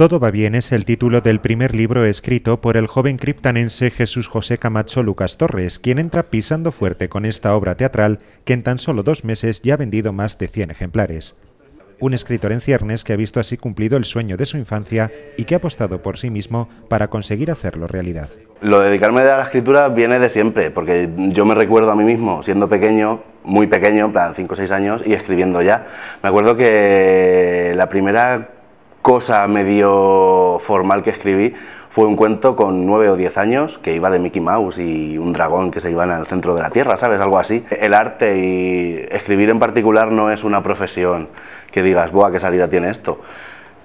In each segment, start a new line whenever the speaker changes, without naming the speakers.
Todo va bien es el título del primer libro escrito por el joven criptanense Jesús José Camacho Lucas Torres, quien entra pisando fuerte con esta obra teatral que en tan solo dos meses ya ha vendido más de 100 ejemplares. Un escritor en ciernes que ha visto así cumplido el sueño de su infancia y que ha apostado por sí mismo para conseguir hacerlo realidad.
Lo dedicarme a la escritura viene de siempre, porque yo me recuerdo a mí mismo siendo pequeño, muy pequeño, en plan 5 o 6 años, y escribiendo ya. Me acuerdo que la primera cosa medio formal que escribí fue un cuento con nueve o diez años que iba de Mickey Mouse y un dragón que se iban al centro de la Tierra, ¿sabes? Algo así. El arte y escribir en particular no es una profesión que digas, ¡buah, qué salida tiene esto!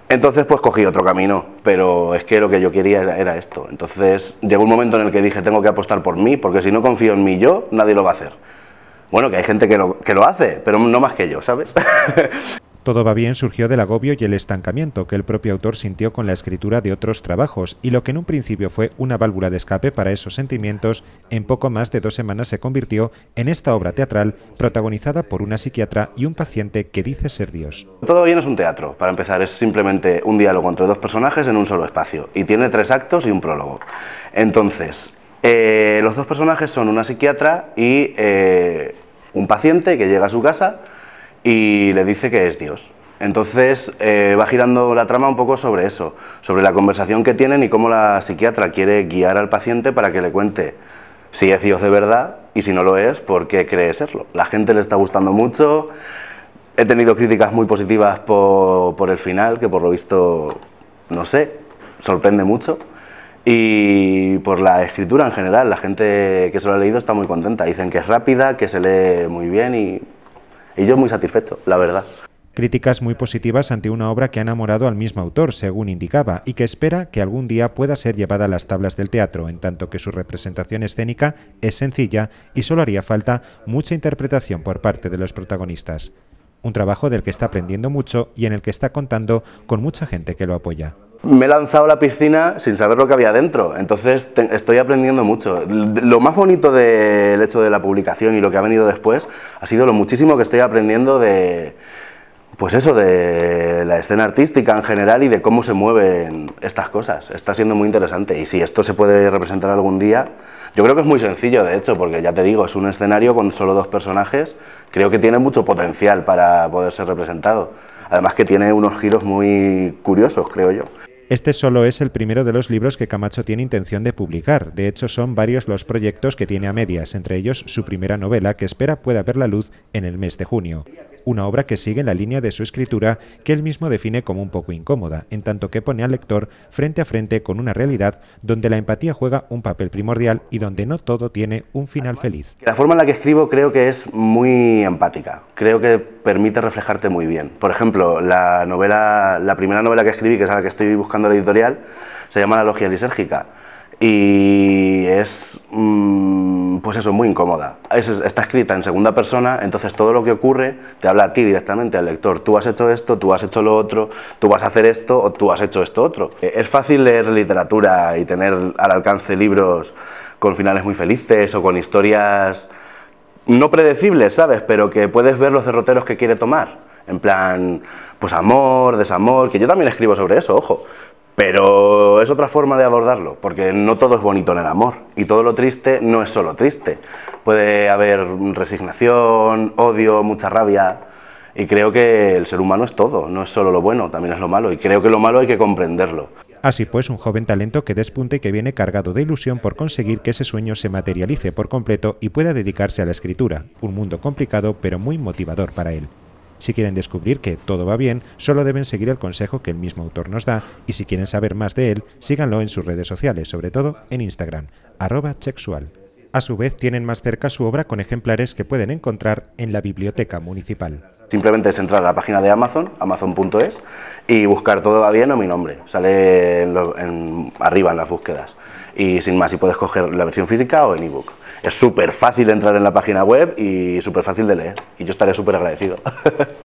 Entonces pues cogí otro camino, pero es que lo que yo quería era, esto. Entonces llegó un momento en el que dije, tengo que apostar por mí, porque si no confío en mí yo, nadie lo va a hacer. Bueno, que hay gente que lo, que lo hace, pero no más que yo, ¿sabes?
Todo va bien surgió del agobio y el estancamiento que el propio autor sintió con la escritura de otros trabajos y lo que en un principio fue una válvula de escape para esos sentimientos, en poco más de dos semanas se convirtió en esta obra teatral protagonizada por una psiquiatra y un paciente que dice ser Dios.
Todo bien es un teatro, para empezar, es simplemente un diálogo entre dos personajes en un solo espacio y tiene tres actos y un prólogo. Entonces, eh, los dos personajes son una psiquiatra y eh, un paciente que llega a su casa y le dice que es Dios. Entonces eh, va girando la trama un poco sobre eso, sobre la conversación que tienen y cómo la psiquiatra quiere guiar al paciente para que le cuente si es Dios de verdad y si no lo es, por qué cree serlo. La gente le está gustando mucho, he tenido críticas muy positivas por, por el final, que por lo visto, no sé, sorprende mucho. Y por la escritura en general, la gente que se lo ha leído está muy contenta. Dicen que es rápida, que se lee muy bien y y yo muy satisfecho, la verdad.
Críticas muy positivas ante una obra que ha enamorado al mismo autor, según indicaba, y que espera que algún día pueda ser llevada a las tablas del teatro, en tanto que su representación escénica es sencilla y solo haría falta mucha interpretación por parte de los protagonistas. Un trabajo del que está aprendiendo mucho y en el que está contando con mucha gente que lo apoya
me he lanzado a la piscina sin saber lo que había dentro. Entonces estoy aprendiendo mucho. Lo más bonito del hecho de la publicación y lo que ha venido después ha sido lo muchísimo que estoy aprendiendo de, pues eso, de la escena artística en general y de cómo se mueven estas cosas. Está siendo muy interesante. Y si esto se puede representar algún día, yo creo que es muy sencillo, de hecho, porque ya te digo, es un escenario con solo dos personajes. Creo que tiene mucho potencial para poder ser representado. Además que tiene unos giros muy curiosos, creo yo.
Este solo es el primero de los libros que Camacho tiene intención de publicar. De hecho, son varios los proyectos que tiene a medias, entre ellos su primera novela, que espera pueda ver la luz en el mes de junio una obra que sigue en la línea de su escritura que él mismo define como un poco incómoda, en tanto que pone al lector frente a frente con una realidad donde la empatía juega un papel primordial y donde no todo tiene un final feliz.
La forma en la que escribo creo que es muy empática, creo que permite reflejarte muy bien. Por ejemplo, la novela, la primera novela que escribí, que es la que estoy buscando la editorial, se llama La Logia Lisérgica y es, mm, pues eso, muy incómoda. está escrita en segunda persona, entonces todo lo que ocurre te habla a ti directamente, al lector. Tú has hecho esto, tú has hecho lo otro, tú vas a hacer esto o tú has hecho esto otro. Eh, es fácil leer literatura y tener al alcance libros con finales muy felices o con historias no predecibles, ¿sabes? Pero que puedes ver los derroteros que quiere tomar. En plan, pues amor, desamor, que yo también escribo sobre eso, ojo pero es otra forma de abordarlo, porque no todo es bonito en el amor, y todo lo triste no es solo triste. Puede haber resignación, odio, mucha rabia, y creo que el ser humano es todo, no es solo lo bueno, también es lo malo, y creo que lo malo hay que
comprenderlo. Así pues, un joven talento que despunte y que viene cargado de ilusión por conseguir que ese sueño se materialice por completo y pueda dedicarse a la escritura, un mundo complicado pero muy motivador para él. Si quieren descubrir que todo va bien, solo deben seguir el consejo que el mismo autor nos da y si quieren saber más de él, síganlo en sus redes sociales, sobre todo en Instagram, arroba sexual. A su vez, tienen más cerca su obra con ejemplares que pueden encontrar en la biblioteca municipal.
Simplemente es entrar a la página de Amazon, amazon.es, y buscar todavía bien o mi nombre. Sale arriba en las búsquedas. Y sin más, si puedes coger la versión física o en ebook. Es súper fácil entrar en la página web y súper fácil de leer. Y yo estaré súper agradecido.